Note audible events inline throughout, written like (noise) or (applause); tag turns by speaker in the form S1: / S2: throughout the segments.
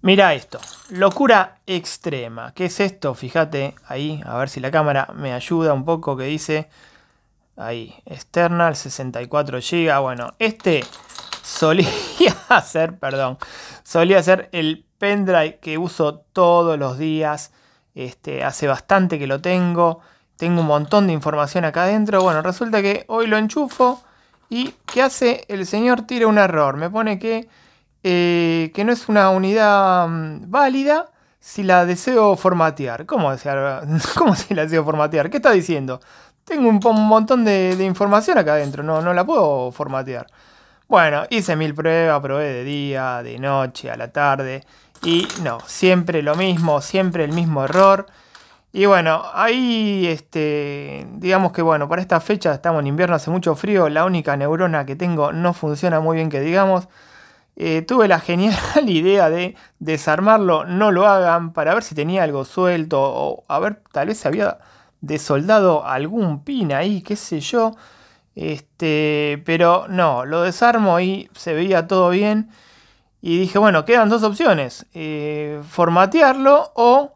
S1: Mira esto, locura extrema. ¿Qué es esto? Fíjate ahí, a ver si la cámara me ayuda un poco, que dice ahí, external 64 GB. Bueno, este solía ser, (laughs) perdón, solía ser el pendrive que uso todos los días. Este, hace bastante que lo tengo. Tengo un montón de información acá adentro. Bueno, resulta que hoy lo enchufo y ¿qué hace? El señor tira un error. Me pone que eh, que no es una unidad mm, válida si la deseo formatear. (laughs) ¿Cómo, si la deseo formatear? ¿Qué está diciendo? Tengo un, montón de, información acá adentro, no, no la puedo formatear. Bueno, hice mil pruebas, probé de día, de noche, a la tarde. Y no, siempre lo mismo, siempre el mismo error. Y bueno, ahí, este, digamos que bueno, para esta fecha estamos en invierno, hace mucho frío, la única neurona que tengo no funciona muy bien que digamos. Eh, tuve la genial (laughs) idea de desarmarlo, no lo hagan, para ver si tenía algo suelto o a ver, tal vez se había desoldado algún pin ahí, qué sé yo. Este, pero no, lo desarmo y se veía todo bien. Y dije, bueno, quedan dos opciones, eh, formatearlo o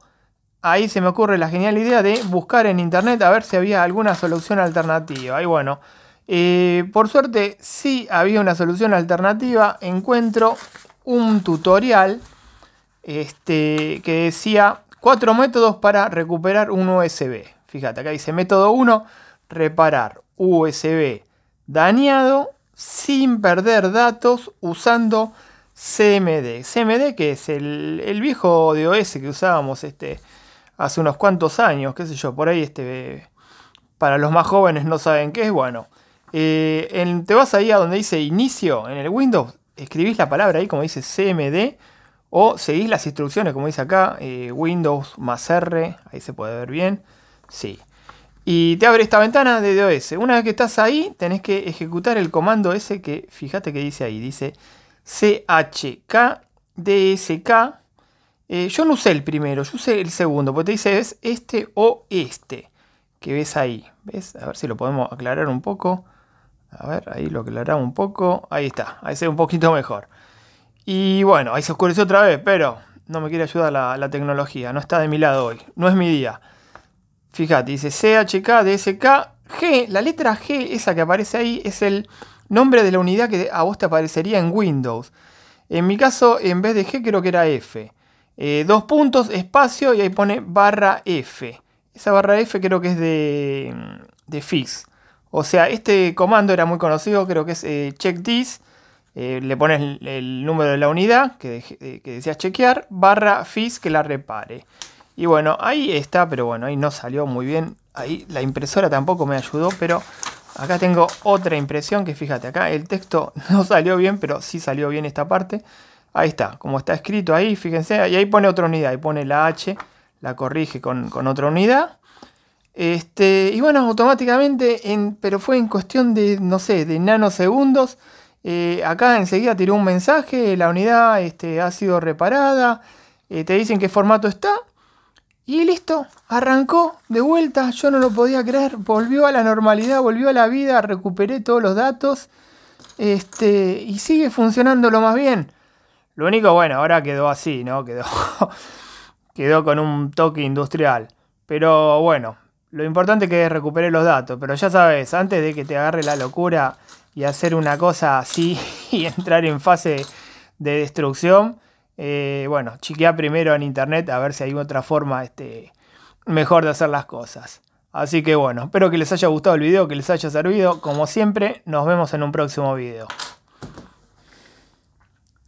S1: ahí se me ocurre la genial idea de buscar en internet a ver si había alguna solución alternativa. Y bueno, eh, por suerte si había una solución alternativa. Encuentro un tutorial este, que decía cuatro métodos para recuperar un USB. Fíjate, acá dice método 1, reparar USB dañado sin perder datos usando CMD. CMD que es el, el viejo DOS que usábamos este, hace unos cuantos años, qué sé yo, por ahí este, para los más jóvenes no saben qué es, bueno. Eh, te vas ahí a donde dice inicio en el Windows, escribís la palabra ahí como dice CMD o seguís las instrucciones como dice acá, eh, Windows más R, ahí se puede ver bien, sí. Y te abre esta ventana de DOS. Una vez que estás ahí, tenés que ejecutar el comando ese que, fíjate que dice ahí, dice chkdsk. Eh, yo no usé el primero, yo usé el segundo, porque te dice es este o este, que ves ahí. ¿Ves? A ver si lo podemos aclarar un poco. A ver, ahí lo aclaramos un poco. Ahí está, ahí se ve un poquito mejor. Y bueno, ahí se oscureció otra vez, pero no me quiere ayudar la, tecnología. No está de mi lado hoy. No es mi día. Fíjate, dice CHK, DSK, G. La letra G, esa que aparece ahí, es el nombre de la unidad que a vos te aparecería en Windows. En mi caso, en vez de G, creo que era F. Eh, dos puntos, espacio y ahí pone barra F. Esa barra F creo que es de, de Fix. O sea, este comando era muy conocido, creo que es eh, check this. Eh, le pones el, número de la unidad que, decía eh, chequear, barra fis que la repare. Y bueno, ahí está, pero bueno, ahí no salió muy bien. Ahí la impresora tampoco me ayudó, pero acá tengo otra impresión que fíjate, acá el texto (laughs) no salió bien, pero sí salió bien esta parte. Ahí está, como está escrito ahí, fíjense, y ahí pone otra unidad, ahí pone la H, la corrige con, con otra unidad. Este, y bueno, automáticamente, pero fue en cuestión de, no sé, de nanosegundos. Eh, acá enseguida tiró un mensaje, la unidad este, ha sido reparada, eh, te dicen qué formato está. Y listo, arrancó de vuelta, yo no lo podía creer, volvió a la normalidad, volvió a la vida, recuperé todos los datos este, y sigue funcionando lo más bien. Lo único, bueno, ahora quedó así, ¿no? Quedó, (laughs) quedó con un toque industrial. Pero bueno, lo importante es que recupere los datos, pero ya sabes, antes de que te agarre la locura y hacer una cosa así (laughs) y entrar en fase de destrucción, eh, bueno, chequea primero en internet a ver si hay otra forma este, mejor de hacer las cosas. Así que bueno, espero que les haya gustado el video, que les haya servido. Como siempre, nos vemos en un próximo video.